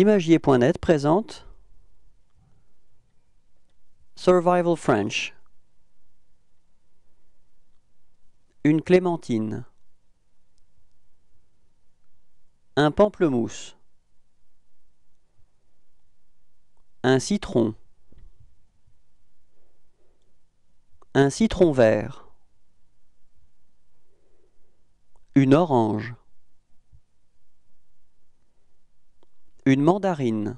Imagier.net présente Survival French Une clémentine Un pamplemousse Un citron Un citron vert Une orange une mandarine.